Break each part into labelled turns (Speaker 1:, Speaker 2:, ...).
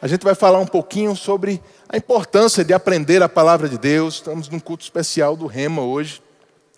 Speaker 1: A gente vai falar um pouquinho sobre a importância de aprender a palavra de Deus. Estamos num culto especial do Rema hoje.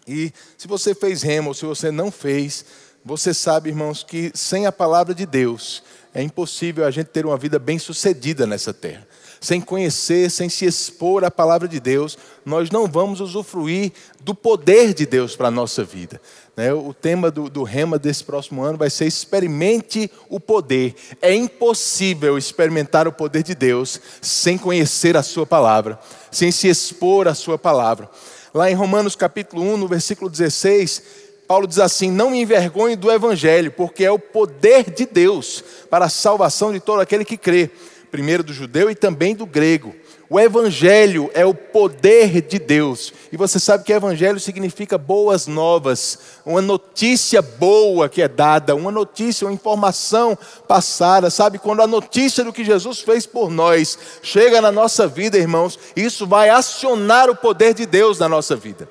Speaker 1: E se você fez Rema ou se você não fez, você sabe, irmãos, que sem a palavra de Deus é impossível a gente ter uma vida bem-sucedida nessa terra. Sem conhecer, sem se expor à palavra de Deus, nós não vamos usufruir do poder de Deus para a nossa vida. Né? O tema do, do rema desse próximo ano vai ser experimente o poder. É impossível experimentar o poder de Deus sem conhecer a sua palavra, sem se expor à sua palavra. Lá em Romanos capítulo 1, no versículo 16, Paulo diz assim: Não me envergonhe do evangelho, porque é o poder de Deus para a salvação de todo aquele que crê, primeiro do judeu e também do grego o Evangelho é o poder de Deus. E você sabe que Evangelho significa boas novas, uma notícia boa que é dada, uma notícia, uma informação passada. Sabe, quando a notícia do que Jesus fez por nós chega na nossa vida, irmãos, isso vai acionar o poder de Deus na nossa vida.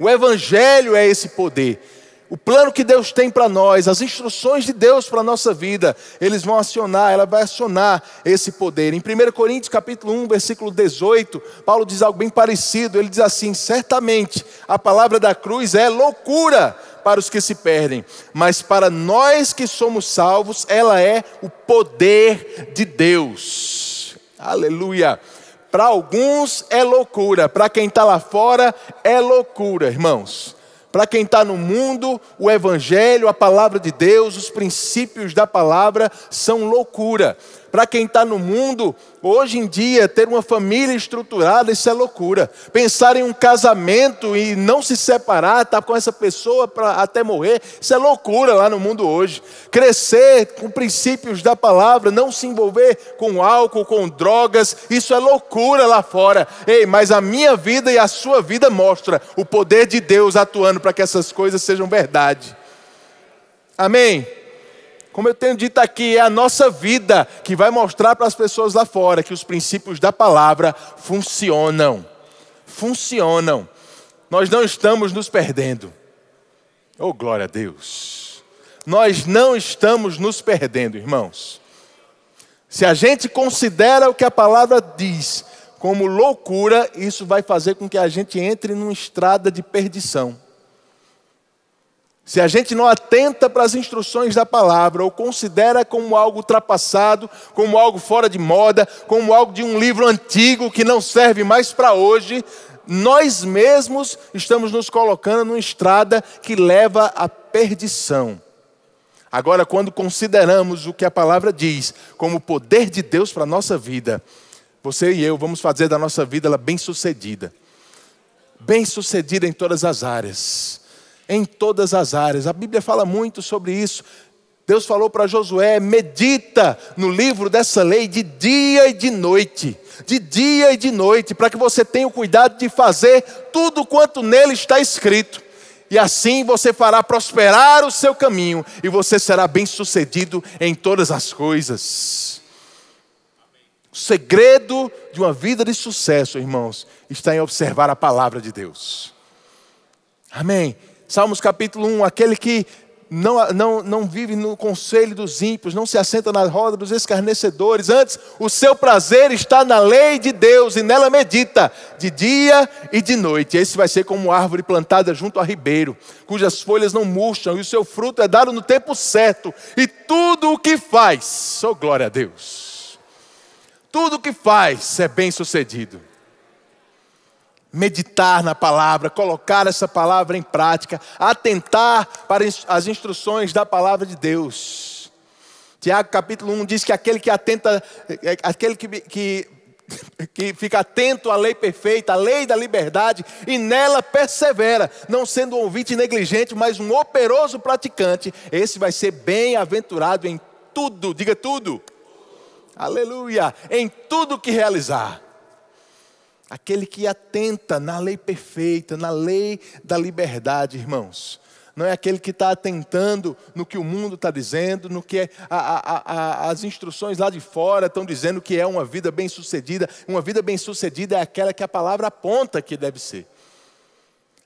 Speaker 1: O Evangelho é esse poder o plano que Deus tem para nós, as instruções de Deus para a nossa vida, eles vão acionar, ela vai acionar esse poder. Em 1 Coríntios capítulo 1, versículo 18, Paulo diz algo bem parecido, ele diz assim: "Certamente a palavra da cruz é loucura para os que se perdem, mas para nós que somos salvos, ela é o poder de Deus." Aleluia. Para alguns é loucura, para quem está lá fora é loucura, irmãos. Para quem está no mundo, o Evangelho, a palavra de Deus, os princípios da palavra são loucura. Para quem está no mundo, hoje em dia, ter uma família estruturada, isso é loucura. Pensar em um casamento e não se separar, estar tá com essa pessoa pra, até morrer, isso é loucura lá no mundo hoje. Crescer com princípios da palavra, não se envolver com álcool, com drogas, isso é loucura lá fora. Ei, mas a minha vida e a sua vida mostra o poder de Deus atuando para que essas coisas sejam verdade. Amém? Como eu tenho dito aqui, é a nossa vida que vai mostrar para as pessoas lá fora que os princípios da palavra funcionam. Funcionam. Nós não estamos nos perdendo. Oh, glória a Deus. Nós não estamos nos perdendo, irmãos. Se a gente considera o que a palavra diz como loucura, isso vai fazer com que a gente entre numa estrada de perdição. Se a gente não atenta para as instruções da palavra, ou considera como algo ultrapassado, como algo fora de moda, como algo de um livro antigo que não serve mais para hoje, nós mesmos estamos nos colocando numa estrada que leva à perdição. Agora, quando consideramos o que a palavra diz como poder de Deus para a nossa vida, você e eu vamos fazer da nossa vida ela bem-sucedida. Bem-sucedida em todas as áreas em todas as áreas. A Bíblia fala muito sobre isso. Deus falou para Josué: medita no livro dessa lei de dia e de noite, de dia e de noite, para que você tenha o cuidado de fazer tudo quanto nele está escrito. E assim você fará prosperar o seu caminho e você será bem-sucedido em todas as coisas. O segredo de uma vida de sucesso, irmãos, está em observar a palavra de Deus. Amém. Salmos capítulo 1, aquele que não, não, não vive no conselho dos ímpios, não se assenta na roda dos escarnecedores, antes o seu prazer está na lei de Deus e nela medita de dia e de noite. Esse vai ser como árvore plantada junto a ribeiro, cujas folhas não murcham e o seu fruto é dado no tempo certo, e tudo o que faz, oh glória a Deus, tudo o que faz é bem sucedido meditar na palavra, colocar essa palavra em prática, atentar para as instruções da palavra de Deus. Tiago capítulo 1 diz que aquele que atenta, é, é, aquele que, que, que fica atento à lei perfeita, à lei da liberdade, e nela persevera, não sendo um ouvinte negligente, mas um operoso praticante, esse vai ser bem-aventurado em tudo, diga tudo. Aleluia! Em tudo que realizar aquele que atenta na lei perfeita, na lei da liberdade, irmãos. Não é aquele que está atentando no que o mundo está dizendo, no que é a, a, a, as instruções lá de fora estão dizendo que é uma vida bem-sucedida. Uma vida bem-sucedida é aquela que a palavra aponta que deve ser.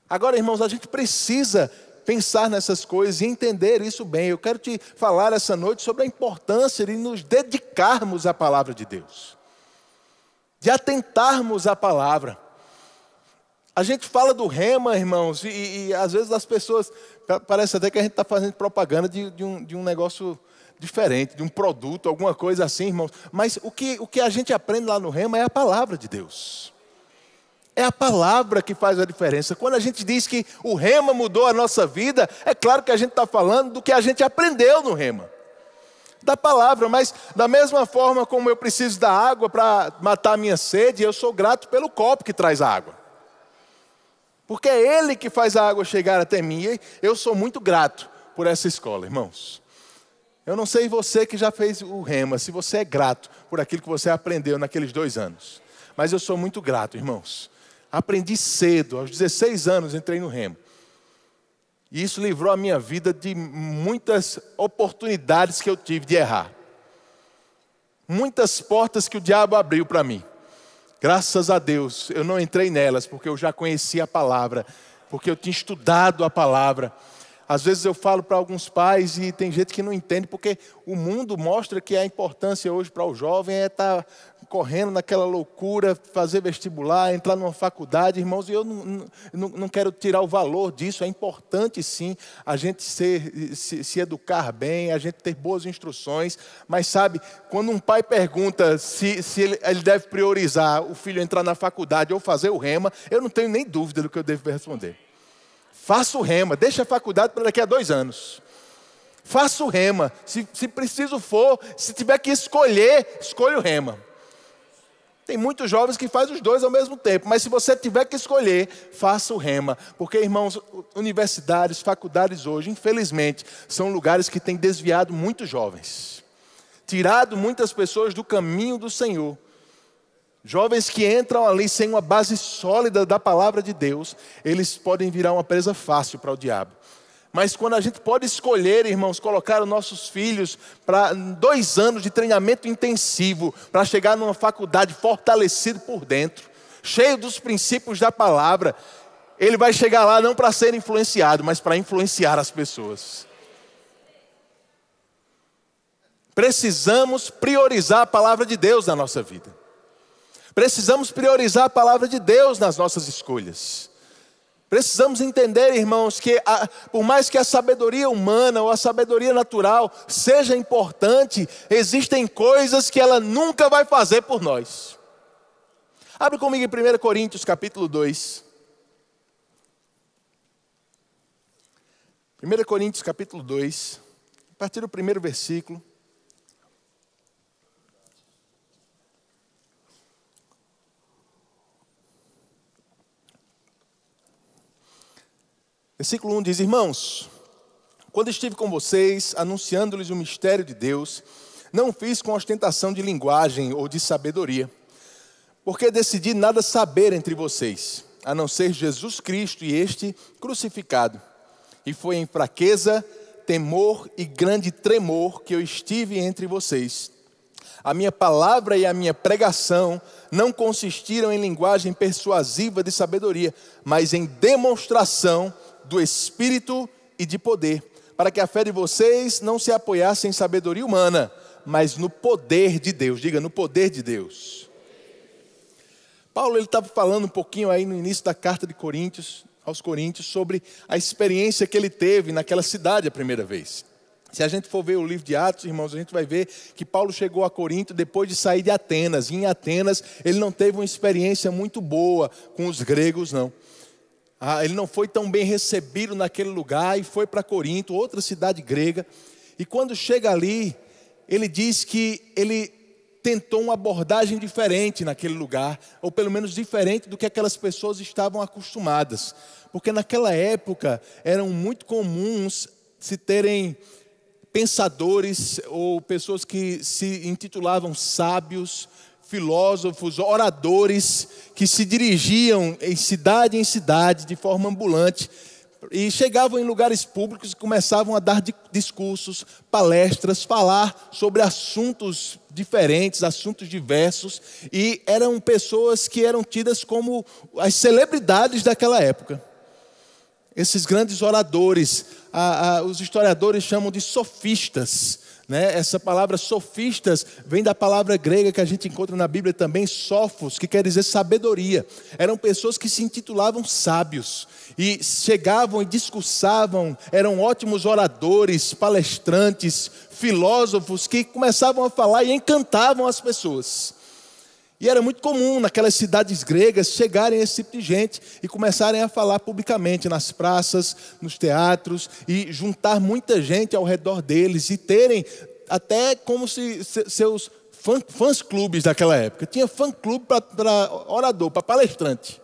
Speaker 1: Agora, irmãos, a gente precisa pensar nessas coisas e entender isso bem. Eu quero te falar essa noite sobre a importância de nos dedicarmos à palavra de Deus de atentarmos à palavra. A gente fala do rema, irmãos, e, e às vezes as pessoas, parece até que a gente está fazendo propaganda de, de, um, de um negócio diferente, de um produto, alguma coisa assim, irmãos. Mas o que, o que a gente aprende lá no rema é a palavra de Deus. É a palavra que faz a diferença. Quando a gente diz que o rema mudou a nossa vida, é claro que a gente está falando do que a gente aprendeu no rema da palavra, mas da mesma forma como eu preciso da água para matar a minha sede, eu sou grato pelo copo que traz a água. Porque é Ele que faz a água chegar até mim, e eu sou muito grato por essa escola, irmãos. Eu não sei você que já fez o rema, se você é grato por aquilo que você aprendeu naqueles dois anos, mas eu sou muito grato, irmãos. Aprendi cedo, aos 16 anos entrei no remo. E isso livrou a minha vida de muitas oportunidades que eu tive de errar. Muitas portas que o diabo abriu para mim. Graças a Deus, eu não entrei nelas, porque eu já conhecia a palavra, porque eu tinha estudado a palavra. Às vezes eu falo para alguns pais e tem gente que não entende, porque o mundo mostra que a importância hoje para o jovem é estar tá correndo naquela loucura, fazer vestibular, entrar numa faculdade, irmãos, e eu não, não, não quero tirar o valor disso, é importante sim a gente ser, se, se educar bem, a gente ter boas instruções, mas sabe, quando um pai pergunta se, se ele, ele deve priorizar o filho entrar na faculdade ou fazer o rema, eu não tenho nem dúvida do que eu devo responder. Faça o rema, deixa a faculdade para daqui a dois anos. Faça o rema. Se, se preciso for, se tiver que escolher, escolha o rema. Tem muitos jovens que fazem os dois ao mesmo tempo, mas se você tiver que escolher, faça o rema. Porque, irmãos, universidades, faculdades hoje, infelizmente, são lugares que têm desviado muitos jovens, tirado muitas pessoas do caminho do Senhor. Jovens que entram ali sem uma base sólida da palavra de Deus, eles podem virar uma presa fácil para o diabo. Mas quando a gente pode escolher, irmãos, colocar os nossos filhos para dois anos de treinamento intensivo, para chegar numa faculdade fortalecido por dentro, cheio dos princípios da palavra, ele vai chegar lá não para ser influenciado, mas para influenciar as pessoas. Precisamos priorizar a palavra de Deus na nossa vida. Precisamos priorizar a palavra de Deus nas nossas escolhas. Precisamos entender, irmãos, que a, por mais que a sabedoria humana ou a sabedoria natural seja importante, existem coisas que ela nunca vai fazer por nós. Abre comigo em 1 Coríntios capítulo 2. 1 Coríntios capítulo 2, a partir do primeiro versículo. Versículo 1 diz: Irmãos, quando estive com vocês, anunciando-lhes o mistério de Deus, não fiz com ostentação de linguagem ou de sabedoria, porque decidi nada saber entre vocês, a não ser Jesus Cristo e este crucificado. E foi em fraqueza, temor e grande tremor que eu estive entre vocês. A minha palavra e a minha pregação não consistiram em linguagem persuasiva de sabedoria, mas em demonstração de do Espírito e de poder, para que a fé de vocês não se apoiasse em sabedoria humana, mas no poder de Deus. Diga, no poder de Deus. Paulo ele estava falando um pouquinho aí no início da carta de Coríntios, aos Coríntios, sobre a experiência que ele teve naquela cidade a primeira vez. Se a gente for ver o livro de Atos, irmãos, a gente vai ver que Paulo chegou a Corinto depois de sair de Atenas. E em Atenas, ele não teve uma experiência muito boa com os gregos, não ah, ele não foi tão bem recebido naquele lugar e foi para Corinto, outra cidade grega. E quando chega ali, ele diz que ele tentou uma abordagem diferente naquele lugar, ou pelo menos diferente do que aquelas pessoas estavam acostumadas, porque naquela época eram muito comuns se terem pensadores ou pessoas que se intitulavam sábios filósofos, oradores que se dirigiam em cidade em cidade de forma ambulante e chegavam em lugares públicos e começavam a dar discursos, palestras, falar sobre assuntos diferentes, assuntos diversos, e eram pessoas que eram tidas como as celebridades daquela época. Esses grandes oradores, a, a, os historiadores chamam de sofistas né? Essa palavra sofistas vem da palavra grega que a gente encontra na Bíblia também, sofos, que quer dizer sabedoria. Eram pessoas que se intitulavam sábios e chegavam e discursavam, eram ótimos oradores, palestrantes, filósofos que começavam a falar e encantavam as pessoas. E era muito comum naquelas cidades gregas chegarem esse tipo de gente e começarem a falar publicamente nas praças, nos teatros e juntar muita gente ao redor deles e terem até como se seus fã, fãs clubes daquela época. Tinha fã clube para orador, para palestrante.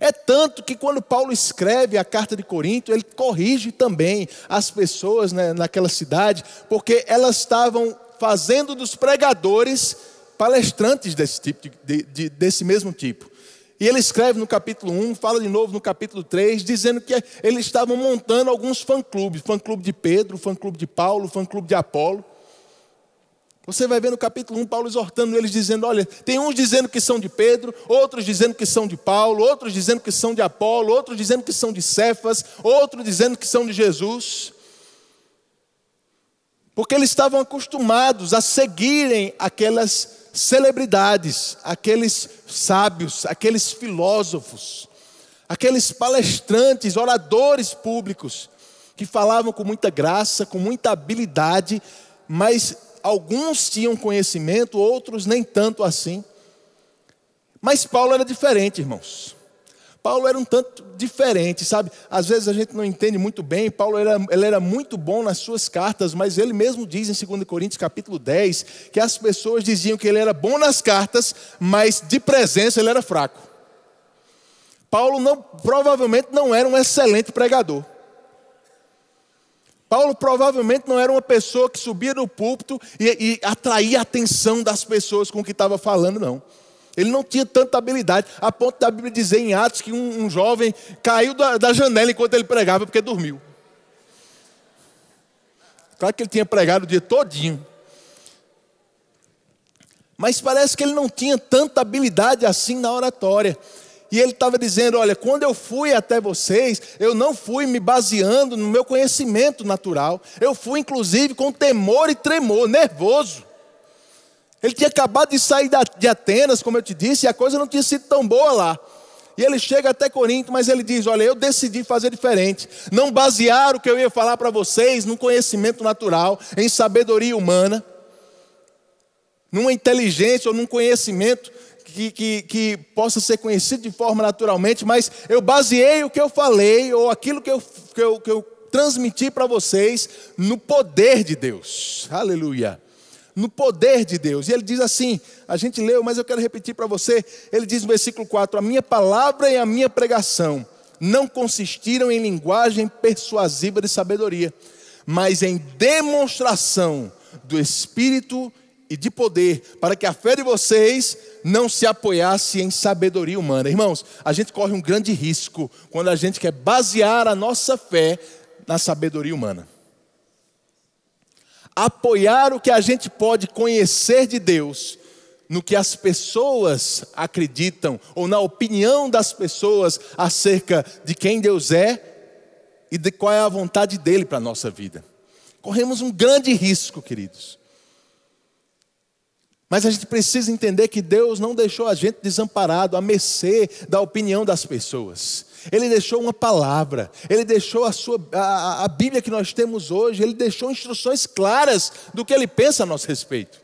Speaker 1: É tanto que quando Paulo escreve a carta de Corinto, ele corrige também as pessoas né, naquela cidade, porque elas estavam fazendo dos pregadores palestrantes desse, tipo de, de, desse mesmo tipo. E ele escreve no capítulo 1, fala de novo no capítulo 3, dizendo que eles estavam montando alguns fã-clubes: fã-clube de Pedro, fã-clube de Paulo, fã-clube de Apolo. Você vai ver no capítulo 1 Paulo exortando eles, dizendo: olha, tem uns dizendo que são de Pedro, outros dizendo que são de Paulo, outros dizendo que são de Apolo, outros dizendo que são de Cefas, outros dizendo que são de Jesus. Porque eles estavam acostumados a seguirem aquelas celebridades, aqueles sábios, aqueles filósofos, aqueles palestrantes, oradores públicos, que falavam com muita graça, com muita habilidade, mas alguns tinham conhecimento, outros nem tanto assim. Mas Paulo era diferente, irmãos. Paulo era um tanto diferente, sabe? Às vezes a gente não entende muito bem. Paulo era, ele era muito bom nas suas cartas, mas ele mesmo diz em 2 Coríntios capítulo 10 que as pessoas diziam que ele era bom nas cartas, mas de presença ele era fraco. Paulo não, provavelmente não era um excelente pregador. Paulo provavelmente não era uma pessoa que subia no púlpito e, e atraía a atenção das pessoas com o que estava falando, não. Ele não tinha tanta habilidade, a ponto da Bíblia dizer em Atos que um, um jovem caiu da, da janela enquanto ele pregava porque dormiu. Claro que ele tinha pregado o dia todinho. Mas parece que ele não tinha tanta habilidade assim na oratória. E ele estava dizendo: Olha, quando eu fui até vocês, eu não fui me baseando no meu conhecimento natural. Eu fui, inclusive, com temor e tremor, nervoso. Ele tinha acabado de sair de Atenas, como eu te disse, e a coisa não tinha sido tão boa lá. E ele chega até Corinto, mas ele diz: Olha, eu decidi fazer diferente. Não basear o que eu ia falar para vocês no conhecimento natural, em sabedoria humana, numa inteligência ou num conhecimento que, que, que possa ser conhecido de forma naturalmente, mas eu baseei o que eu falei ou aquilo que eu, que eu, que eu transmiti para vocês no poder de Deus. Aleluia no poder de Deus. E ele diz assim: a gente leu, mas eu quero repetir para você. Ele diz no versículo 4: A minha palavra e a minha pregação não consistiram em linguagem persuasiva de sabedoria, mas em demonstração do Espírito e de poder, para que a fé de vocês não se apoiasse em sabedoria humana. Irmãos, a gente corre um grande risco quando a gente quer basear a nossa fé na sabedoria humana apoiar o que a gente pode conhecer de Deus no que as pessoas acreditam ou na opinião das pessoas acerca de quem Deus é e de qual é a vontade dele para a nossa vida. Corremos um grande risco, queridos. Mas a gente precisa entender que Deus não deixou a gente desamparado, à mercê da opinião das pessoas. Ele deixou uma palavra, ele deixou a, sua, a, a Bíblia que nós temos hoje, ele deixou instruções claras do que ele pensa a nosso respeito.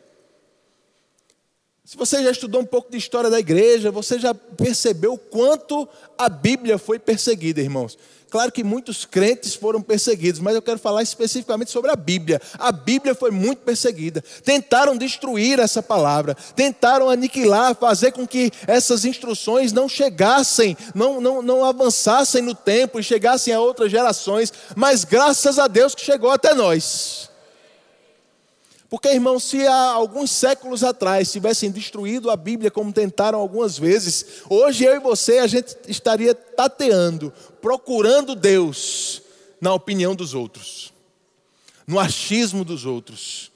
Speaker 1: Se você já estudou um pouco de história da igreja, você já percebeu o quanto a Bíblia foi perseguida, irmãos. Claro que muitos crentes foram perseguidos, mas eu quero falar especificamente sobre a Bíblia. A Bíblia foi muito perseguida. Tentaram destruir essa palavra, tentaram aniquilar, fazer com que essas instruções não chegassem, não, não, não avançassem no tempo e chegassem a outras gerações, mas graças a Deus que chegou até nós. Porque, irmão, se há alguns séculos atrás tivessem destruído a Bíblia, como tentaram algumas vezes, hoje eu e você a gente estaria tateando, procurando Deus na opinião dos outros, no achismo dos outros.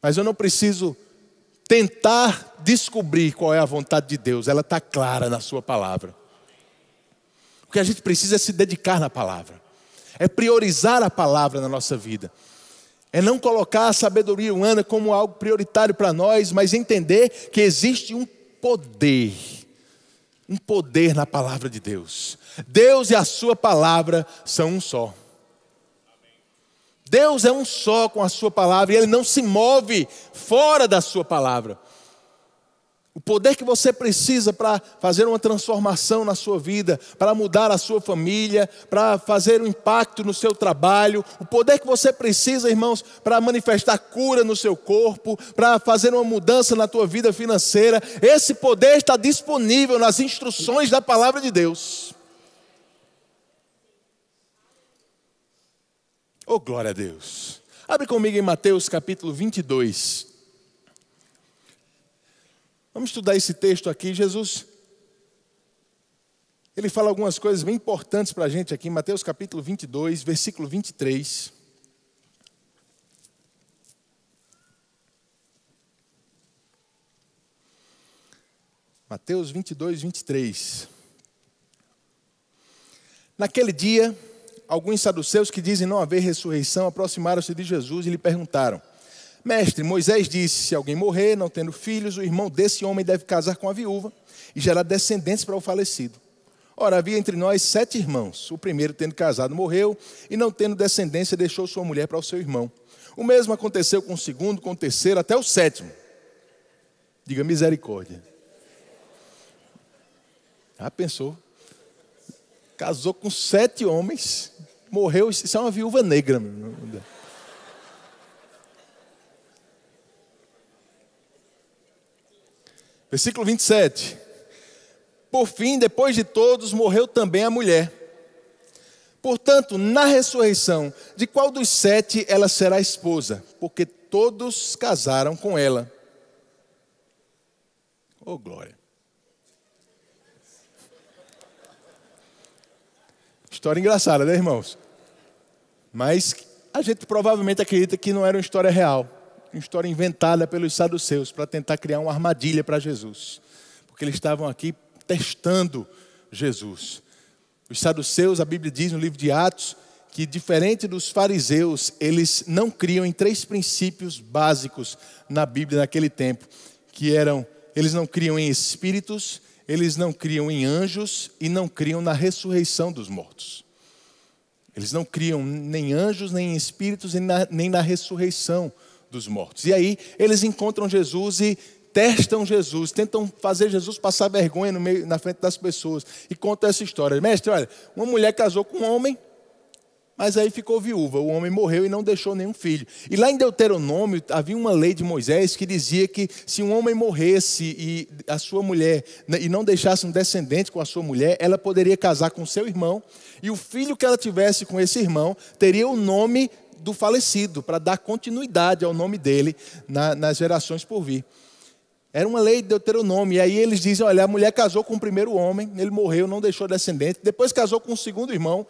Speaker 1: Mas eu não preciso tentar descobrir qual é a vontade de Deus, ela está clara na Sua palavra. O que a gente precisa é se dedicar na palavra, é priorizar a palavra na nossa vida. É não colocar a sabedoria humana como algo prioritário para nós, mas entender que existe um poder, um poder na palavra de Deus. Deus e a sua palavra são um só. Deus é um só com a sua palavra e ele não se move fora da sua palavra. O poder que você precisa para fazer uma transformação na sua vida, para mudar a sua família, para fazer um impacto no seu trabalho, o poder que você precisa, irmãos, para manifestar cura no seu corpo, para fazer uma mudança na tua vida financeira, esse poder está disponível nas instruções da palavra de Deus. Oh, glória a Deus. Abre comigo em Mateus capítulo 22. Vamos estudar esse texto aqui, Jesus. Ele fala algumas coisas bem importantes para a gente aqui, Mateus capítulo 22, versículo 23. Mateus 22, 23. Naquele dia, alguns saduceus que dizem não haver ressurreição aproximaram-se de Jesus e lhe perguntaram: Mestre, Moisés disse: se alguém morrer, não tendo filhos, o irmão desse homem deve casar com a viúva e gerar descendentes para o falecido. Ora, havia entre nós sete irmãos. O primeiro, tendo casado, morreu e, não tendo descendência, deixou sua mulher para o seu irmão. O mesmo aconteceu com o segundo, com o terceiro, até o sétimo. Diga misericórdia. Ah, pensou. Casou com sete homens, morreu, isso é uma viúva negra. Meu. Versículo 27. Por fim, depois de todos, morreu também a mulher. Portanto, na ressurreição, de qual dos sete ela será esposa? Porque todos casaram com ela. Oh, glória. História engraçada, né, irmãos? Mas a gente provavelmente acredita que não era uma história real uma história inventada pelos saduceus para tentar criar uma armadilha para Jesus, porque eles estavam aqui testando Jesus. Os saduceus, a Bíblia diz no livro de Atos, que diferente dos fariseus, eles não criam em três princípios básicos na Bíblia naquele tempo, que eram eles não criam em espíritos, eles não criam em anjos e não criam na ressurreição dos mortos. Eles não criam nem anjos, nem espíritos, nem na, nem na ressurreição dos mortos. E aí eles encontram Jesus e testam Jesus, tentam fazer Jesus passar vergonha no meio, na frente das pessoas. E contam essa história. Mestre, olha, uma mulher casou com um homem, mas aí ficou viúva. O homem morreu e não deixou nenhum filho. E lá em Deuteronômio havia uma lei de Moisés que dizia que se um homem morresse e a sua mulher né, e não deixasse um descendente com a sua mulher, ela poderia casar com seu irmão e o filho que ela tivesse com esse irmão teria o nome do falecido, para dar continuidade ao nome dele na, nas gerações por vir. Era uma lei de Deuteronômio. E aí eles dizem: olha, a mulher casou com o primeiro homem, ele morreu, não deixou descendente. Depois casou com o segundo irmão,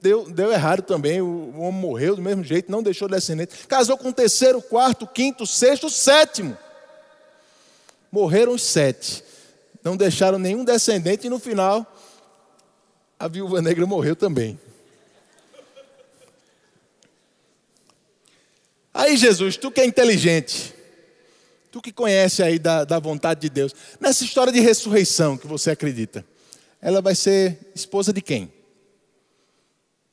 Speaker 1: deu, deu errado também. O homem morreu do mesmo jeito, não deixou descendente. Casou com o terceiro, quarto, quinto, sexto, sétimo. Morreram os sete. Não deixaram nenhum descendente. E no final, a viúva negra morreu também. Aí, Jesus, tu que é inteligente, tu que conhece aí da, da vontade de Deus, nessa história de ressurreição que você acredita, ela vai ser esposa de quem?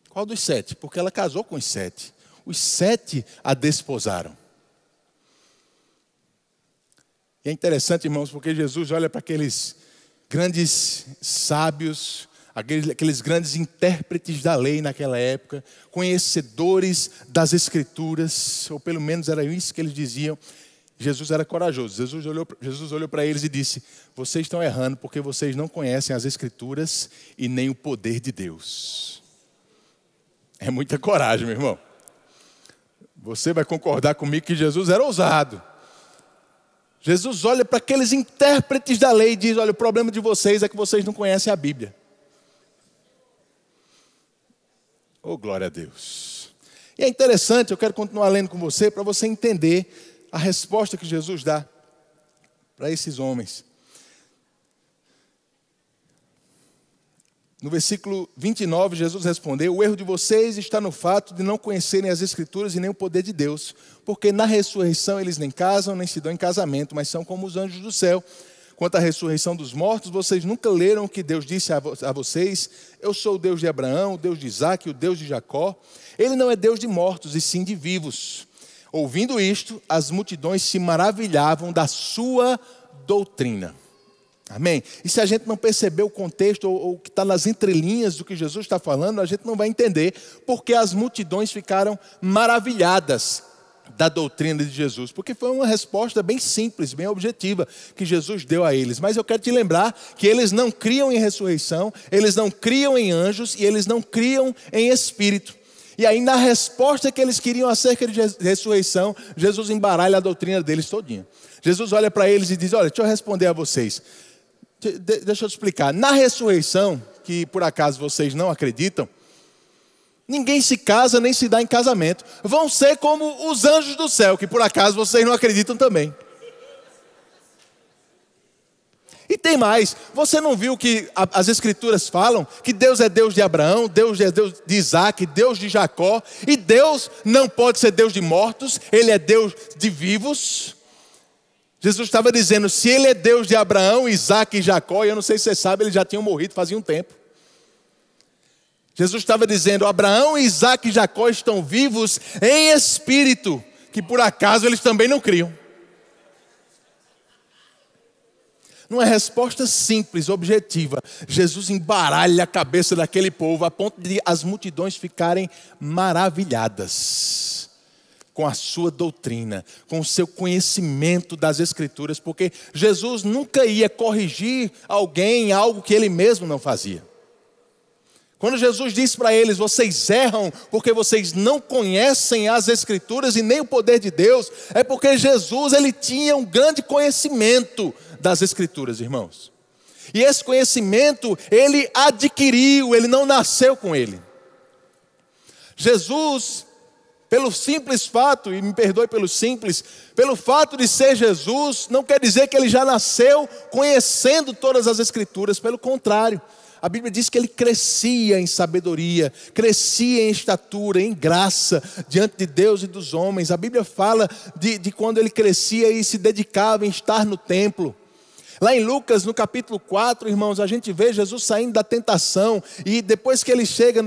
Speaker 1: Qual dos sete? Porque ela casou com os sete. Os sete a desposaram. E é interessante, irmãos, porque Jesus olha para aqueles grandes sábios, aqueles, aqueles grandes intérpretes da lei naquela época, conhecedores das Escrituras, ou pelo menos era isso que eles diziam. Jesus era corajoso. Jesus olhou, Jesus olhou para eles e disse: Vocês estão errando porque vocês não conhecem as Escrituras e nem o poder de Deus. É muita coragem, meu irmão. Você vai concordar comigo que Jesus era ousado. Jesus olha para aqueles intérpretes da lei e diz: Olha, o problema de vocês é que vocês não conhecem a Bíblia. Oh, glória a Deus. E é interessante, eu quero continuar lendo com você para você entender a resposta que Jesus dá para esses homens. No versículo 29, Jesus respondeu: O erro de vocês está no fato de não conhecerem as Escrituras e nem o poder de Deus, porque na ressurreição eles nem casam, nem se dão em casamento, mas são como os anjos do céu quanto à ressurreição dos mortos, vocês nunca leram que Deus disse a, vo a vocês: Eu sou o Deus de Abraão, o Deus de Isaac, o Deus de Jacó. Ele não é Deus de mortos, e sim de vivos. Ouvindo isto, as multidões se maravilhavam da sua doutrina. Amém? E se a gente não perceber o contexto ou o que está nas entrelinhas do que Jesus está falando, a gente não vai entender porque as multidões ficaram maravilhadas da doutrina de Jesus, porque foi uma resposta bem simples, bem objetiva que Jesus deu a eles. Mas eu quero te lembrar que eles não criam em ressurreição, eles não criam em anjos e eles não criam em espírito. E aí, na resposta que eles queriam acerca de ressurreição, Jesus embaralha a doutrina deles todinha. Jesus olha para eles e diz: Olha, deixa eu responder a vocês. De deixa eu te explicar. Na ressurreição, que por acaso vocês não acreditam, Ninguém se casa nem se dá em casamento. Vão ser como os anjos do céu, que por acaso vocês não acreditam também. E tem mais, você não viu que as escrituras falam que Deus é Deus de Abraão, Deus é Deus de Isaac, Deus de Jacó, e Deus não pode ser Deus de mortos, Ele é Deus de vivos. Jesus estava dizendo, se Ele é Deus de Abraão, Isaac e Jacó, e eu não sei se você sabe, eles já tinham morrido fazia um tempo. Jesus estava dizendo: Abraão, Isaac e Jacó estão vivos em espírito, que por acaso eles também não criam. Não é resposta simples, objetiva. Jesus embaralha a cabeça daquele povo a ponto de as multidões ficarem maravilhadas com a sua doutrina, com o seu conhecimento das Escrituras, porque Jesus nunca ia corrigir alguém algo que ele mesmo não fazia. Quando Jesus disse para eles: Vocês erram porque vocês não conhecem as Escrituras e nem o poder de Deus, é porque Jesus ele tinha um grande conhecimento das Escrituras, irmãos. E esse conhecimento ele adquiriu, ele não nasceu com ele. Jesus, pelo simples fato, e me perdoe pelo simples, pelo fato de ser Jesus, não quer dizer que ele já nasceu conhecendo todas as Escrituras, pelo contrário a Bíblia diz que ele crescia em sabedoria, crescia em estatura, em graça diante de Deus e dos homens. A Bíblia fala de, de quando ele crescia e se dedicava em estar no templo. Lá em Lucas, no capítulo 4, irmãos, a gente vê Jesus saindo da tentação e depois que ele chega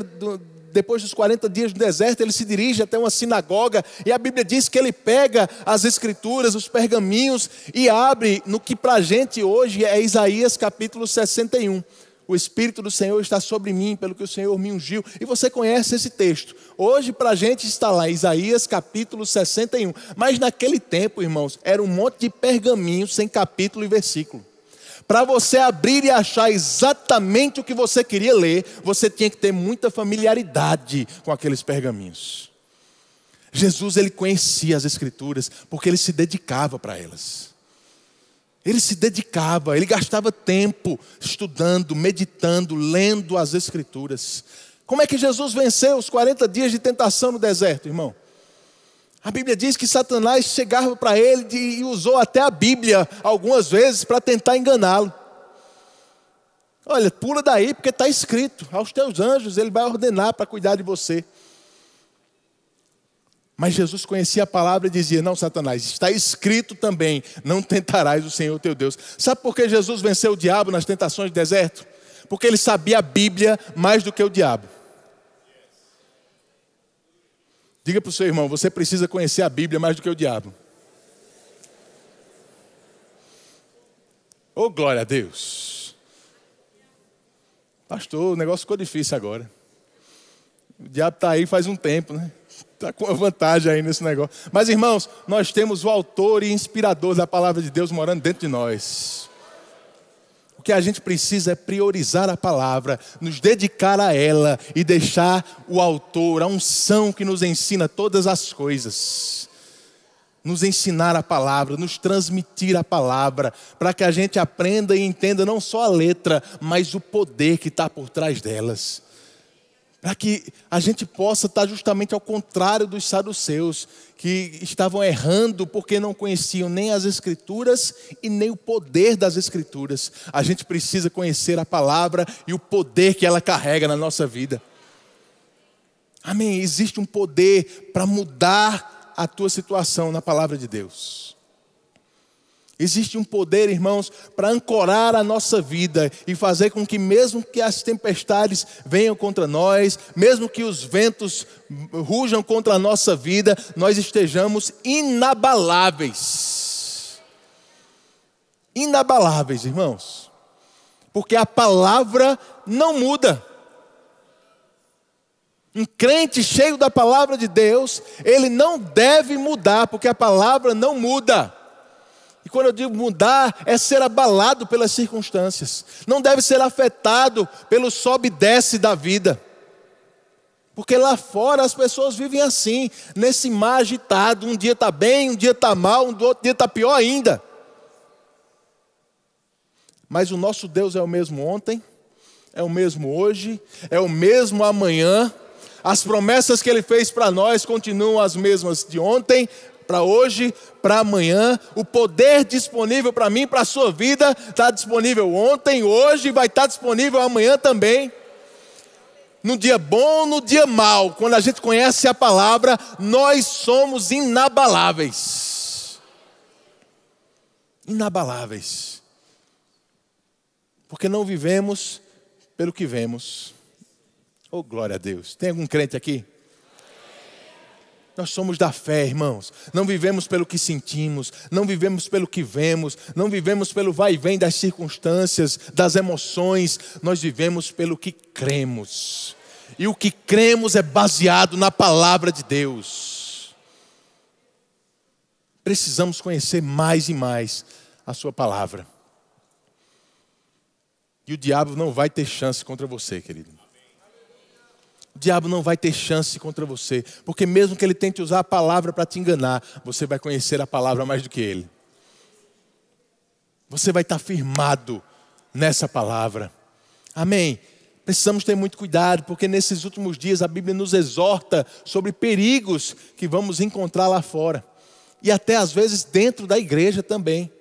Speaker 1: depois dos 40 dias no deserto, ele se dirige até uma sinagoga e a Bíblia diz que ele pega as escrituras, os pergaminhos e abre no que para a gente hoje é Isaías capítulo 61 o Espírito do Senhor está sobre mim, pelo que o Senhor me ungiu. E você conhece esse texto. Hoje, para a gente, está lá, Isaías capítulo 61. Mas naquele tempo, irmãos, era um monte de pergaminho sem capítulo e versículo. Para você abrir e achar exatamente o que você queria ler, você tinha que ter muita familiaridade com aqueles pergaminhos. Jesus ele conhecia as escrituras porque ele se dedicava para elas. Ele se dedicava, ele gastava tempo estudando, meditando, lendo as Escrituras. Como é que Jesus venceu os 40 dias de tentação no deserto, irmão? A Bíblia diz que Satanás chegava para ele e usou até a Bíblia algumas vezes para tentar enganá-lo. Olha, pula daí, porque está escrito: aos teus anjos ele vai ordenar para cuidar de você. Mas Jesus conhecia a palavra e dizia: Não, Satanás, está escrito também: Não tentarás o Senhor teu Deus. Sabe por que Jesus venceu o diabo nas tentações do deserto? Porque ele sabia a Bíblia mais do que o diabo. Diga para o seu irmão: Você precisa conhecer a Bíblia mais do que o diabo. Oh, glória a Deus. Pastor, o negócio ficou difícil agora. O diabo está aí faz um tempo, né? Está com vantagem aí nesse negócio. Mas, irmãos, nós temos o autor e inspirador da palavra de Deus morando dentro de nós. O que a gente precisa é priorizar a palavra, nos dedicar a ela e deixar o autor, a unção que nos ensina todas as coisas, nos ensinar a palavra, nos transmitir a palavra, para que a gente aprenda e entenda não só a letra, mas o poder que está por trás delas para que a gente possa estar justamente ao contrário dos saduceus, que estavam errando porque não conheciam nem as Escrituras e nem o poder das Escrituras. A gente precisa conhecer a palavra e o poder que ela carrega na nossa vida. Amém. Existe um poder para mudar a tua situação na palavra de Deus. Existe um poder, irmãos, para ancorar a nossa vida e fazer com que, mesmo que as tempestades venham contra nós, mesmo que os ventos rujam contra a nossa vida, nós estejamos inabaláveis. Inabaláveis, irmãos, porque a palavra não muda. Um crente cheio da palavra de Deus, ele não deve mudar, porque a palavra não muda. E quando eu digo mudar, é ser abalado pelas circunstâncias. Não deve ser afetado pelo sobe e desce da vida. Porque lá fora as pessoas vivem assim, nesse mar agitado. Um dia está bem, um dia está mal, um outro dia está pior ainda. Mas o nosso Deus é o mesmo ontem, é o mesmo hoje, é o mesmo amanhã. As promessas que ele fez para nós continuam as mesmas de ontem, para hoje, para amanhã. O poder disponível para mim, para a sua vida, está disponível ontem, hoje, vai estar tá disponível amanhã também. No dia bom, no dia mal, quando a gente conhece a palavra, nós somos inabaláveis. Inabaláveis. Porque não vivemos pelo que vemos. Oh, glória a Deus. Tem algum crente aqui? Nós somos da fé, irmãos. Não vivemos pelo que sentimos, não vivemos pelo que vemos, não vivemos pelo vai e vem das circunstâncias, das emoções. Nós vivemos pelo que cremos. E o que cremos é baseado na palavra de Deus. Precisamos conhecer mais e mais a Sua palavra. E o diabo não vai ter chance contra você, querido diabo não vai ter chance contra você, porque mesmo que ele tente usar a palavra para te enganar, você vai conhecer a palavra mais do que ele. Você vai estar tá firmado nessa palavra. Amém. Precisamos ter muito cuidado, porque nesses últimos dias a Bíblia nos exorta sobre perigos que vamos encontrar lá fora. E até às vezes dentro da igreja também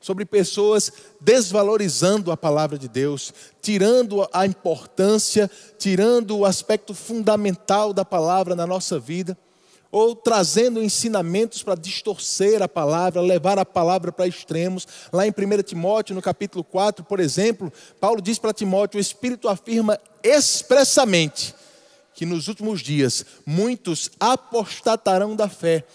Speaker 1: sobre pessoas desvalorizando a palavra de Deus, tirando a importância, tirando o aspecto fundamental da palavra na nossa vida, ou trazendo ensinamentos para distorcer a palavra, levar a palavra para extremos. Lá em 1 Timóteo, no capítulo 4, por exemplo, Paulo diz para Timóteo: o Espírito afirma expressamente que nos últimos dias muitos apostatarão da fé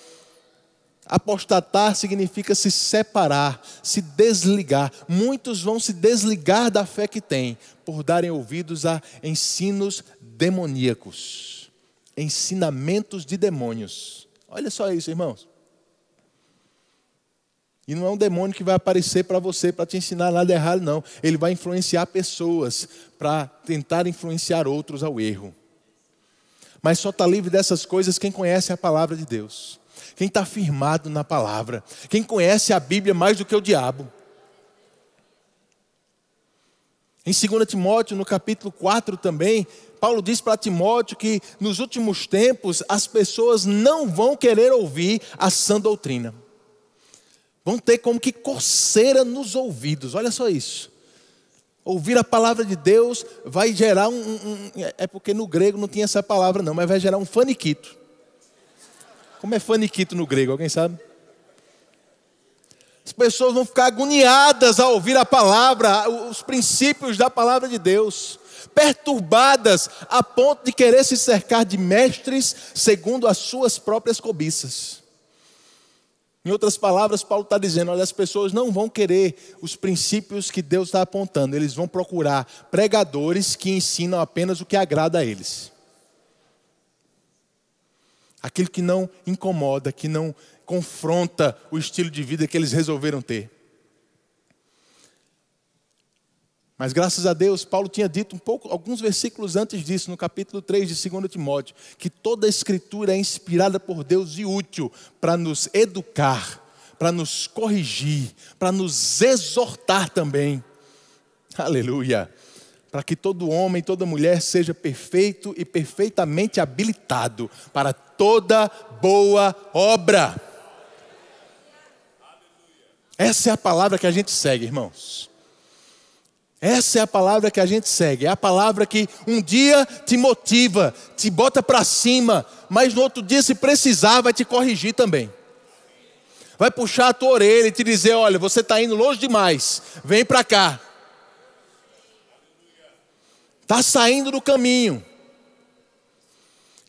Speaker 1: Apostatar significa se separar, se desligar. Muitos vão se desligar da fé que têm por darem ouvidos a ensinos demoníacos, ensinamentos de demônios. Olha só isso, irmãos. E não é um demônio que vai aparecer para você para te ensinar nada errado, não. Ele vai influenciar pessoas para tentar influenciar outros ao erro. Mas só está livre dessas coisas quem conhece a palavra de Deus quem está firmado na palavra, quem conhece a Bíblia mais do que o diabo. Em 2 Timóteo, no capítulo 4 também, Paulo diz para Timóteo que nos últimos tempos as pessoas não vão querer ouvir a sã doutrina. Vão ter como que coceira nos ouvidos, olha só isso. Ouvir a palavra de Deus vai gerar um, um, um. É porque no grego não tinha essa palavra, não, mas vai gerar um faniquito. Como é faniquito no grego? Alguém sabe? As pessoas vão ficar agoniadas ao ouvir a palavra, os princípios da palavra de Deus, perturbadas a ponto de querer se cercar de mestres segundo as suas próprias cobiças. Em outras palavras, Paulo está dizendo: olha, as pessoas não vão querer os princípios que Deus está apontando, eles vão procurar pregadores que ensinam apenas o que agrada a eles aquilo que não incomoda, que não confronta o estilo de vida que eles resolveram ter. Mas graças a Deus, Paulo tinha dito um pouco, alguns versículos antes disso, no capítulo 3 de 2 Timóteo, que toda a escritura é inspirada por Deus e útil para nos educar, para nos corrigir, para nos exortar também. Aleluia para que todo homem, toda mulher seja perfeito e perfeitamente habilitado para toda boa obra. Essa é a palavra que a gente segue, irmãos. Essa é a palavra que a gente segue, é a palavra que um dia te motiva, te bota para cima, mas no outro dia, se precisar, vai te corrigir também. Vai puxar a tua orelha e te dizer: olha, você está indo longe demais, vem para cá. Está saindo do caminho.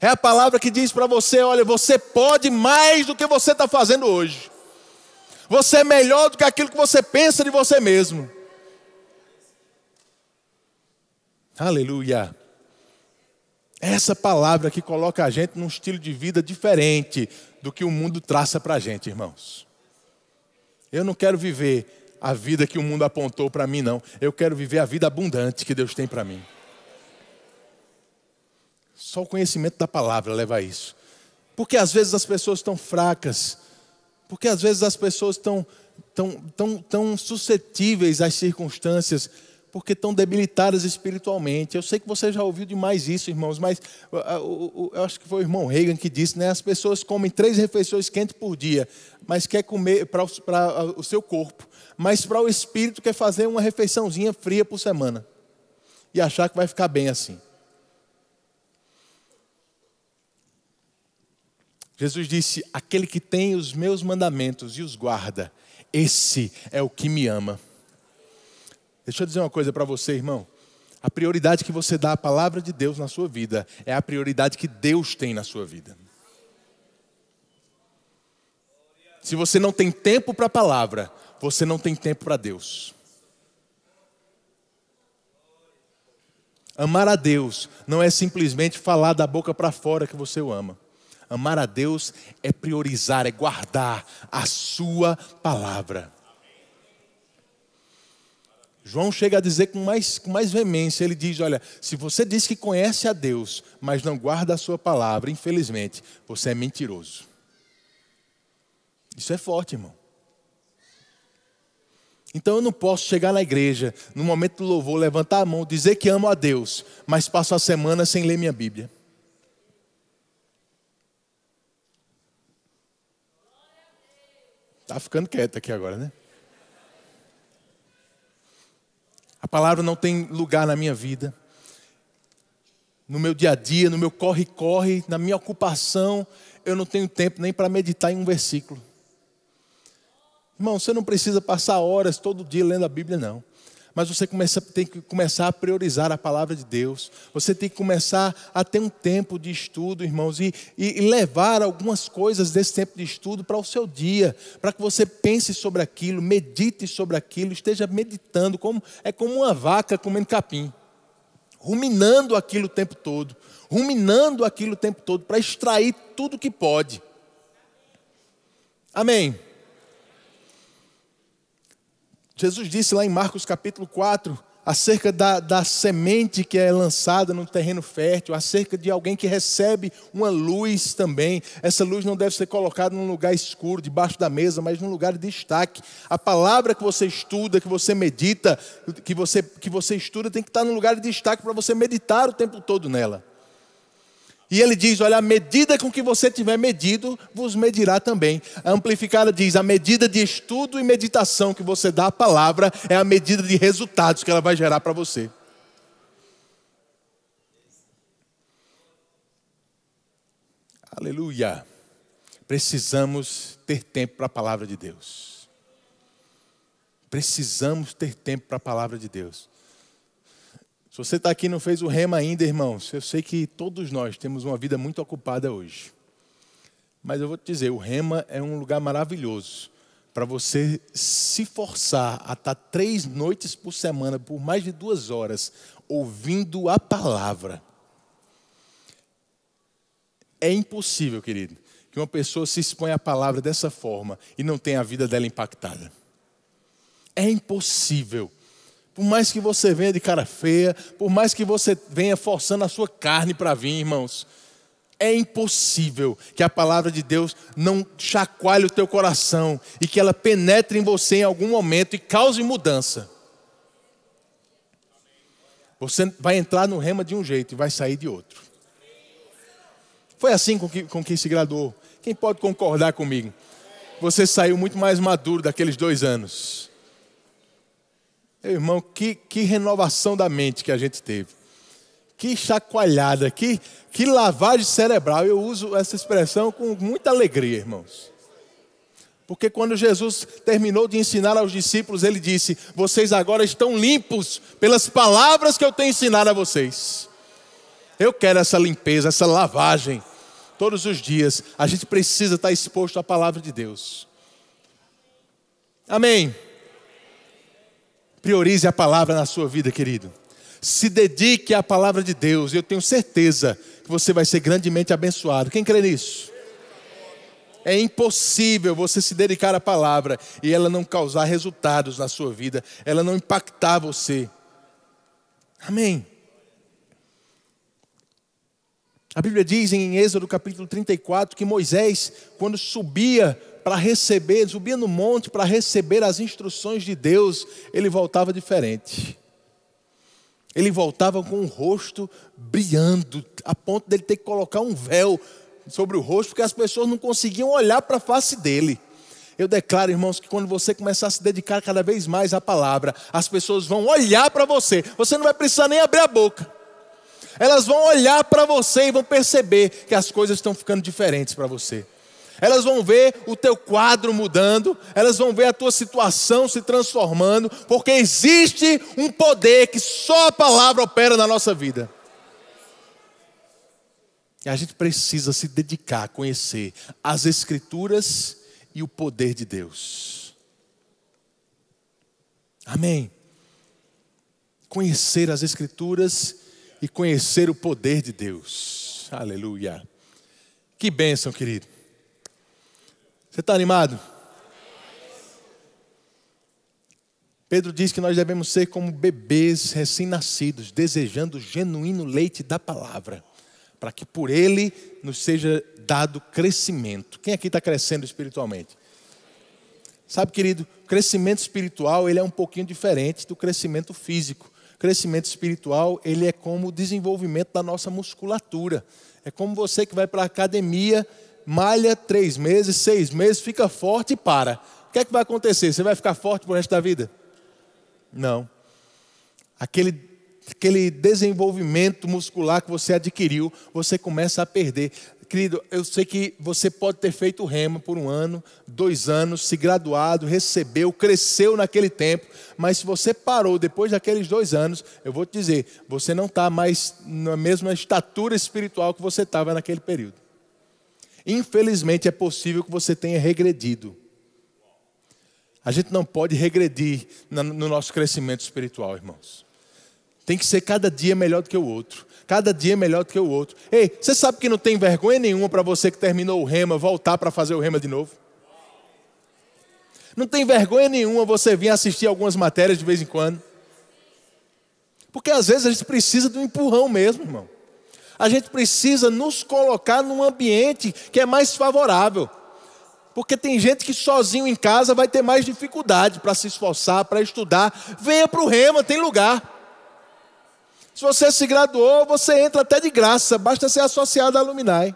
Speaker 1: É a palavra que diz para você: olha, você pode mais do que você está fazendo hoje. Você é melhor do que aquilo que você pensa de você mesmo. Aleluia. Essa palavra que coloca a gente num estilo de vida diferente do que o mundo traça para a gente, irmãos. Eu não quero viver a vida que o mundo apontou para mim, não. Eu quero viver a vida abundante que Deus tem para mim. Só o conhecimento da palavra leva a isso. Porque às vezes as pessoas estão fracas, porque às vezes as pessoas estão tão, tão, tão suscetíveis às circunstâncias, porque estão debilitadas espiritualmente. Eu sei que você já ouviu demais isso, irmãos, mas uh, uh, eu, acho que foi o irmão Reagan que disse, né? As pessoas comem três refeições quentes por dia, mas quer comer para uh, o seu corpo. Mas para o espírito quer fazer uma refeiçãozinha fria por semana. E achar que vai ficar bem assim. Jesus disse: Aquele que tem os meus mandamentos e os guarda, esse é o que me ama. Deixa eu dizer uma coisa para você, irmão. A prioridade que você dá à palavra de Deus na sua vida é a prioridade que Deus tem na sua vida. Se você não tem tempo para a palavra, você não tem tempo para Deus. Amar a Deus não é simplesmente falar da boca para fora que você o ama. Amar a Deus é priorizar, é guardar a Sua palavra. João chega a dizer com mais, com mais veemência: ele diz, olha, se você diz que conhece a Deus, mas não guarda a Sua palavra, infelizmente, você é mentiroso. Isso é forte, irmão. Então eu não posso chegar na igreja, no momento do louvor, levantar a mão, dizer que amo a Deus, mas passo a semana sem ler minha Bíblia. Está ficando quieto aqui agora, né? A palavra não tem lugar na minha vida. No meu dia a dia, no meu corre-corre, na minha ocupação, eu não tenho tempo nem para meditar em um versículo. Irmão, você não precisa passar horas todo dia lendo a Bíblia, não mas você começa, tem que começar a priorizar a palavra de Deus. Você tem que começar a ter um tempo de estudo, irmãos, e, e levar algumas coisas desse tempo de estudo para o seu dia, para que você pense sobre aquilo, medite sobre aquilo, esteja meditando, como, é como uma vaca comendo capim, ruminando aquilo o tempo todo, ruminando aquilo o tempo todo, para extrair tudo que pode. Amém. Jesus disse lá em Marcos capítulo 4, acerca da, da semente que é lançada no terreno fértil, acerca de alguém que recebe uma luz também. Essa luz não deve ser colocada num lugar escuro, debaixo da mesa, mas num lugar de destaque. A palavra que você estuda, que você medita, que você, que você estuda, tem que estar num lugar de destaque para você meditar o tempo todo nela. E ele diz: Olha, a medida com que você tiver medido, vos medirá também. A amplificada diz: A medida de estudo e meditação que você dá à palavra é a medida de resultados que ela vai gerar para você. Aleluia. Precisamos ter tempo para a palavra de Deus. Precisamos ter tempo para a palavra de Deus. Se você está aqui e não fez o rema ainda, irmãos, eu sei que todos nós temos uma vida muito ocupada hoje. Mas eu vou te dizer, o rema é um lugar maravilhoso para você se forçar a estar tá três noites por semana, por mais de duas horas, ouvindo a palavra. É impossível, querido, que uma pessoa se exponha à palavra dessa forma e não tenha a vida dela impactada. É impossível. Por mais que você venha de cara feia, por mais que você venha forçando a sua carne para vir, irmãos, é impossível que a palavra de Deus não chacoalhe o teu coração e que ela penetre em você em algum momento e cause mudança. Você vai entrar no rema de um jeito e vai sair de outro. Foi assim com, que, com quem se graduou. Quem pode concordar comigo? Você saiu muito mais maduro daqueles dois anos. Meu irmão, que, que renovação da mente que a gente teve. Que chacoalhada, que, que lavagem cerebral. Eu uso essa expressão com muita alegria, irmãos. Porque quando Jesus terminou de ensinar aos discípulos, ele disse: Vocês agora estão limpos pelas palavras que eu tenho ensinado a vocês. Eu quero essa limpeza, essa lavagem. Todos os dias a gente precisa estar exposto à palavra de Deus. Amém. Priorize a palavra na sua vida, querido. Se dedique à palavra de Deus. Eu tenho certeza que você vai ser grandemente abençoado. Quem crê nisso? É impossível você se dedicar à palavra e ela não causar resultados na sua vida, ela não impactar você. Amém. A Bíblia diz em Êxodo capítulo 34 que Moisés, quando subia para receber, subia no monte para receber as instruções de Deus, ele voltava diferente. Ele voltava com o rosto brilhando, a ponto dele ter que colocar um véu sobre o rosto, porque as pessoas não conseguiam olhar para a face dele. Eu declaro, irmãos, que quando você começar a se dedicar cada vez mais à palavra, as pessoas vão olhar para você. Você não vai precisar nem abrir a boca. Elas vão olhar para você e vão perceber que as coisas estão ficando diferentes para você. Elas vão ver o teu quadro mudando, elas vão ver a tua situação se transformando, porque existe um poder que só a palavra opera na nossa vida. E a gente precisa se dedicar a conhecer as Escrituras e o poder de Deus. Amém. Conhecer as Escrituras e conhecer o poder de Deus. Aleluia. Que bênção, querido. Você está animado? Pedro diz que nós devemos ser como bebês recém-nascidos, desejando o genuíno leite da palavra, para que por ele nos seja dado crescimento. Quem aqui está crescendo espiritualmente? Sabe, querido, crescimento espiritual ele é um pouquinho diferente do crescimento físico. crescimento espiritual ele é como o desenvolvimento da nossa musculatura. É como você que vai para a academia malha três meses, seis meses, fica forte e para. O que é que vai acontecer? Você vai ficar forte por o resto da vida? Não. Aquele, aquele desenvolvimento muscular que você adquiriu, você começa a perder. Querido, eu sei que você pode ter feito rema por um ano, dois anos, se graduado, recebeu, cresceu naquele tempo, mas se você parou depois daqueles dois anos, eu vou te dizer, você não está mais na mesma estatura espiritual que você estava naquele período. Infelizmente, é possível que você tenha regredido. A gente não pode regredir no nosso crescimento espiritual, irmãos. Tem que ser cada dia melhor do que o outro. Cada dia melhor do que o outro. Ei, você sabe que não tem vergonha nenhuma para você que terminou o rema voltar para fazer o rema de novo? Não tem vergonha nenhuma você vir assistir algumas matérias de vez em quando. Porque às vezes a gente precisa de um empurrão mesmo, irmão. A gente precisa nos colocar num ambiente que é mais favorável. Porque tem gente que sozinho em casa vai ter mais dificuldade para se esforçar, para estudar. Venha para o Rema, tem lugar. Se você se graduou, você entra até de graça, basta ser associado à Luminai.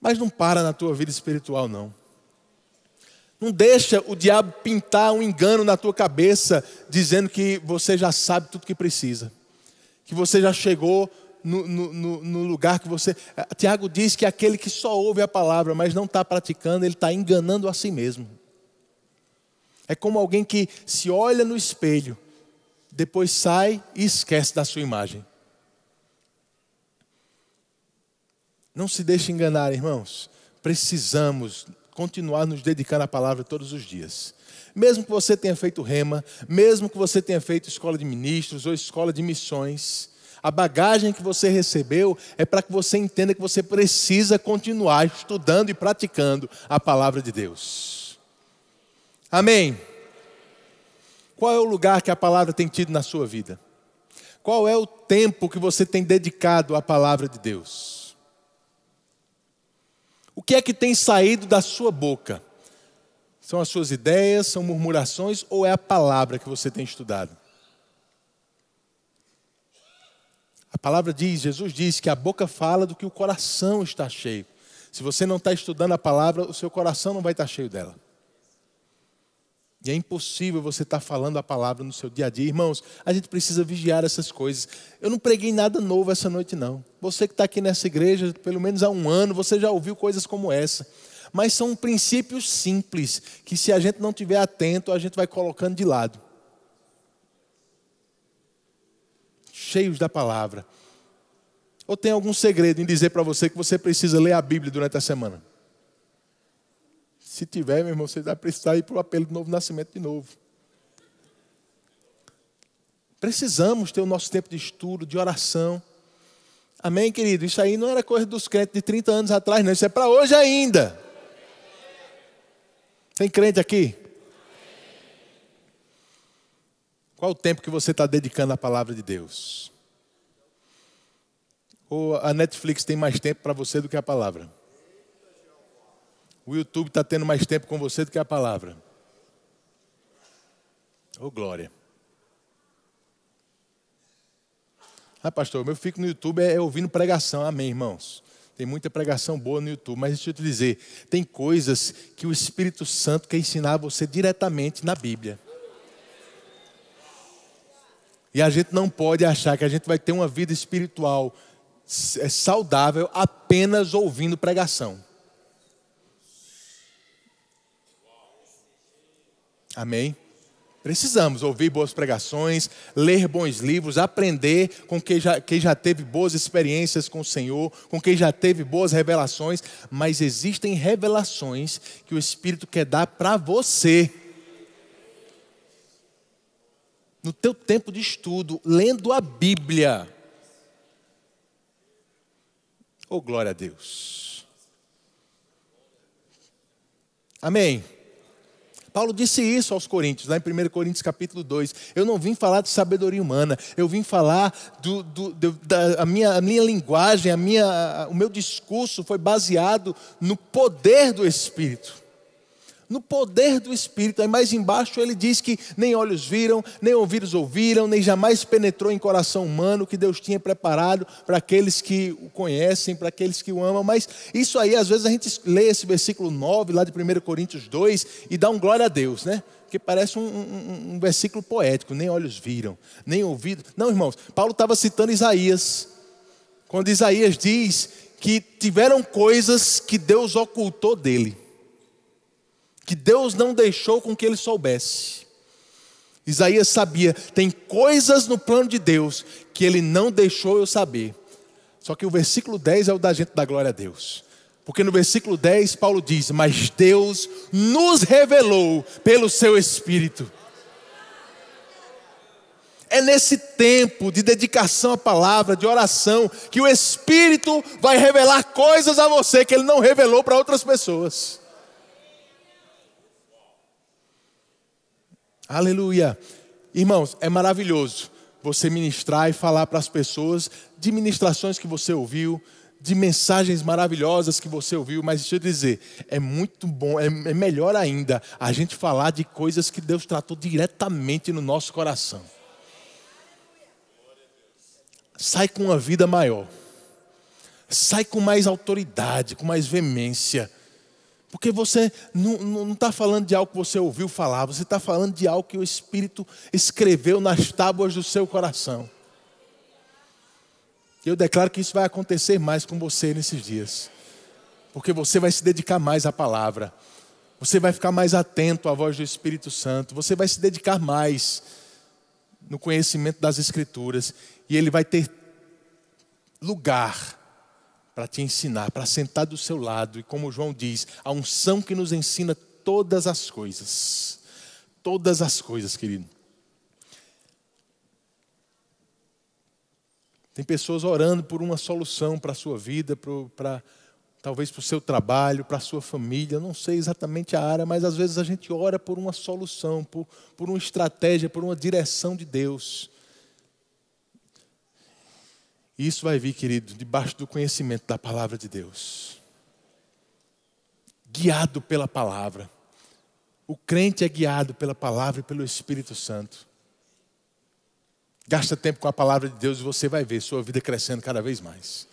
Speaker 1: Mas não para na tua vida espiritual, não. Não deixa o diabo pintar um engano na tua cabeça, dizendo que você já sabe tudo que precisa, que você já chegou no, no, no lugar que você. Eh, Tiago diz que aquele que só ouve a palavra, mas não está praticando, ele está enganando a si mesmo. É como alguém que se olha no espelho, depois sai e esquece da sua imagem. Não se deixe enganar, irmãos. Precisamos continuar nos dedicando à palavra todos os dias. Mesmo que você tenha feito rema, mesmo que você tenha feito escola de ministros ou escola de missões, a bagagem que você recebeu é para que você entenda que você precisa continuar estudando e praticando a palavra de Deus. Amém. Qual é o lugar que a palavra tem tido na sua vida? Qual é o tempo que você tem dedicado à palavra de Deus? O que é que tem saído da sua boca? São as suas ideias, são murmurações ou é a palavra que você tem estudado? A palavra diz, Jesus diz que a boca fala do que o coração está cheio. Se você não está estudando a palavra, o seu coração não vai estar cheio dela. E é impossível você estar falando a palavra no seu dia a dia. Irmãos, a gente precisa vigiar essas coisas. Eu não preguei nada novo essa noite, não. Você que está aqui nessa igreja, pelo menos há um ano, você já ouviu coisas como essa. Mas são princípios simples, que se a gente não tiver atento, a gente vai colocando de lado. Cheios da palavra. Ou tem algum segredo em dizer para você que você precisa ler a Bíblia durante a semana? Se tiver, meu irmão, você vai precisar ir para o apelo do novo nascimento de novo. Precisamos ter o nosso tempo de estudo, de oração. Amém, querido? Isso aí não era coisa dos crentes de 30 anos atrás, não. Isso é para hoje ainda. Tem crente aqui? Qual o tempo que você está dedicando à palavra de Deus? Ou a Netflix tem mais tempo para você do que a palavra? o YouTube está tendo mais tempo com você do que a palavra. Ô oh, glória. Ah, pastor, eu fico no YouTube é, ouvindo pregação. Amém, irmãos. Tem muita pregação boa no YouTube, mas deixa eu te dizer, tem coisas que o Espírito Santo quer ensinar a você diretamente na Bíblia. E a gente não pode achar que a gente vai ter uma vida espiritual é, saudável apenas ouvindo pregação. Amém? Precisamos ouvir boas pregações, ler bons livros, aprender com quem já, quem já teve boas experiências com o Senhor, com quem já teve boas revelações, mas existem revelações que o Espírito quer dar para você. No teu tempo de estudo, lendo a Bíblia. Oh, glória a Deus. Amém. Paulo disse isso aos coríntios, lá em 1 Coríntios capítulo 2. Eu não vim falar de sabedoria humana, eu vim falar do, do, do da a minha, a minha linguagem, a minha, o meu discurso foi baseado no poder do Espírito no poder do Espírito. Aí mais embaixo ele diz que nem olhos viram, nem ouvidos ouviram, nem jamais penetrou em coração humano que Deus tinha preparado para aqueles que o conhecem, para aqueles que o amam. Mas isso aí, às vezes a gente lê esse versículo 9 lá de 1 Coríntios 2 e dá um glória a Deus, né? Porque parece um, um, um versículo poético, nem olhos viram, nem ouvidos. Não, irmãos, Paulo estava citando Isaías. Quando Isaías diz que tiveram coisas que Deus ocultou dele que Deus não deixou com que ele soubesse. Isaías sabia, tem coisas no plano de Deus que ele não deixou eu saber. Só que o versículo 10 é o da gente da glória a Deus. Porque no versículo 10 Paulo diz: Mas Deus nos revelou pelo seu Espírito. É nesse tempo de dedicação à palavra, de oração, que o Espírito vai revelar coisas a você que ele não revelou para outras pessoas. Aleluia. Irmãos, é maravilhoso você ministrar e falar para as pessoas de ministrações que você ouviu, de mensagens maravilhosas que você ouviu, mas deixa eu dizer, é muito bom, é, é melhor ainda a gente falar de coisas que Deus tratou diretamente no nosso coração. Sai com uma vida maior, sai com mais autoridade, com mais veemência. Porque você não está falando de algo que você ouviu falar, você está falando de algo que o Espírito escreveu nas tábuas do seu coração. E eu declaro que isso vai acontecer mais com você nesses dias. Porque você vai se dedicar mais à palavra. Você vai ficar mais atento à voz do Espírito Santo. Você vai se dedicar mais no conhecimento das Escrituras. E ele vai ter lugar para te ensinar, para sentar do seu lado. E como João diz, a unção que nos ensina todas as coisas. Todas as coisas, querido. Tem pessoas orando por uma solução para a sua vida, para talvez para o seu trabalho, para a sua família, não sei exatamente a área, mas às vezes a gente ora por uma solução, por, por uma estratégia, por uma direção de Deus. E isso vai vir, querido, debaixo do conhecimento da palavra de Deus. Guiado pela palavra. O crente é guiado pela palavra e pelo Espírito Santo. Gasta tempo com a palavra de Deus e você vai ver sua vida crescendo cada vez mais.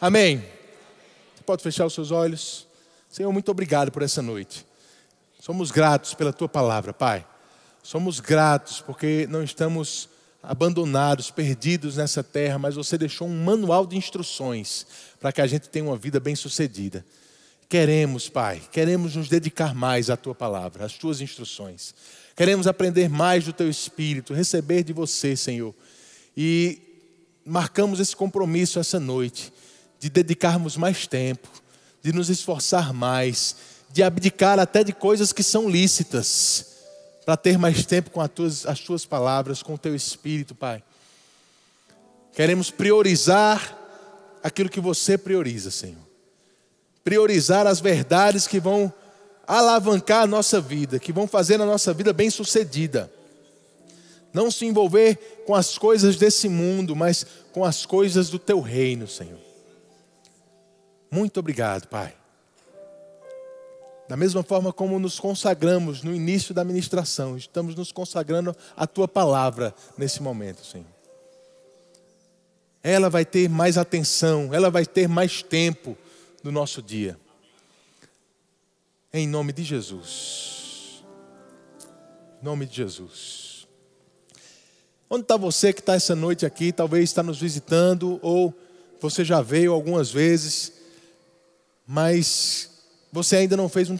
Speaker 1: Amém. Você pode fechar os seus olhos. Senhor, muito obrigado por essa noite. Somos gratos pela tua palavra, Pai. Somos gratos porque não estamos abandonados, perdidos nessa terra, mas você deixou um manual de instruções para que a gente tenha uma vida bem-sucedida. Queremos, Pai, queremos nos dedicar mais à tua palavra, às tuas instruções. Queremos aprender mais do teu espírito, receber de você, Senhor. E marcamos esse compromisso essa noite de dedicarmos mais tempo, de nos esforçar mais, de abdicar até de coisas que são lícitas para ter mais tempo com as tuas, as tuas palavras, com o teu espírito, Pai. Queremos priorizar aquilo que você prioriza, Senhor. Priorizar as verdades que vão alavancar a nossa vida, que vão fazer a nossa vida bem-sucedida. Não se envolver com as coisas desse mundo, mas com as coisas do teu reino, Senhor. Muito obrigado, Pai. Da mesma forma como nos consagramos no início da ministração, estamos nos consagrando à tua palavra nesse momento, Senhor. Ela vai ter mais atenção, ela vai ter mais tempo no nosso dia. Em nome de Jesus. Em nome de Jesus. Onde está você que está essa noite aqui? Talvez está nos visitando ou você já veio algumas vezes, mas você ainda não fez um